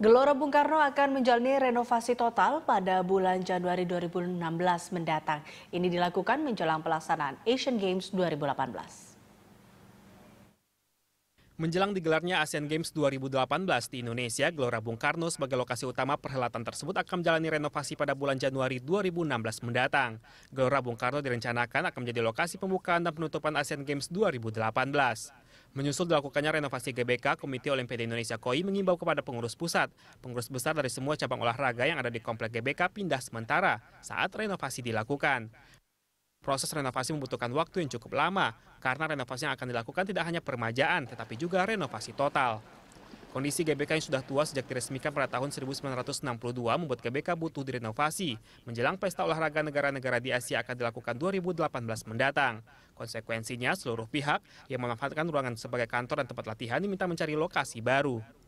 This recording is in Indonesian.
Gelora Bung Karno akan menjalani renovasi total pada bulan Januari 2016 mendatang. Ini dilakukan menjelang pelaksanaan Asian Games 2018. Menjelang digelarnya Asian Games 2018 di Indonesia, Gelora Bung Karno sebagai lokasi utama perhelatan tersebut akan menjalani renovasi pada bulan Januari 2016 mendatang. Gelora Bung Karno direncanakan akan menjadi lokasi pembukaan dan penutupan Asian Games 2018. Menyusul dilakukannya renovasi GBK, Komite Olimpiade Indonesia KOI mengimbau kepada pengurus pusat, pengurus besar dari semua cabang olahraga yang ada di komplek GBK pindah sementara saat renovasi dilakukan. Proses renovasi membutuhkan waktu yang cukup lama, karena renovasi yang akan dilakukan tidak hanya permajaan, tetapi juga renovasi total. Kondisi GBK yang sudah tua sejak diresmikan pada tahun 1962 membuat GBK butuh direnovasi. Menjelang pesta olahraga negara-negara di Asia akan dilakukan 2018 mendatang. Konsekuensinya seluruh pihak yang memanfaatkan ruangan sebagai kantor dan tempat latihan diminta mencari lokasi baru.